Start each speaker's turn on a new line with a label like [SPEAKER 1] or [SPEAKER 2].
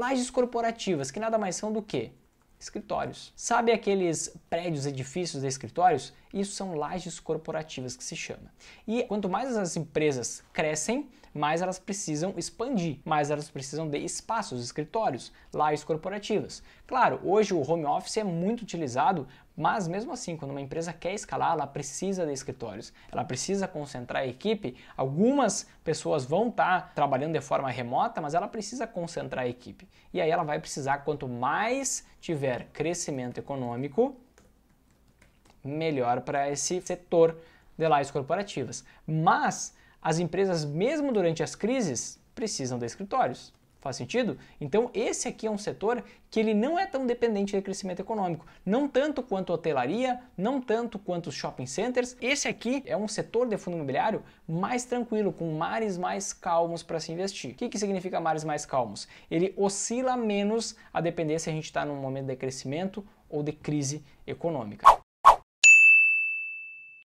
[SPEAKER 1] lajes corporativas, que nada mais são do que escritórios. Sabe aqueles prédios, edifícios de escritórios? Isso são lajes corporativas que se chama. E quanto mais as empresas crescem, mais elas precisam expandir, mais elas precisam de espaços, escritórios, lajes corporativas. Claro, hoje o home office é muito utilizado, mas mesmo assim, quando uma empresa quer escalar, ela precisa de escritórios, ela precisa concentrar a equipe. Algumas pessoas vão estar tá trabalhando de forma remota, mas ela precisa concentrar a equipe. E aí ela vai precisar, quanto mais tiver tiver crescimento econômico, melhor para esse setor de lajes corporativas. Mas as empresas, mesmo durante as crises, precisam de escritórios. Faz sentido? Então, esse aqui é um setor que ele não é tão dependente de crescimento econômico, não tanto quanto hotelaria, não tanto quanto os shopping centers. Esse aqui é um setor de fundo imobiliário mais tranquilo, com mares mais calmos para se investir. O que, que significa mares mais calmos? Ele oscila menos a depender se a gente está num momento de crescimento ou de crise econômica.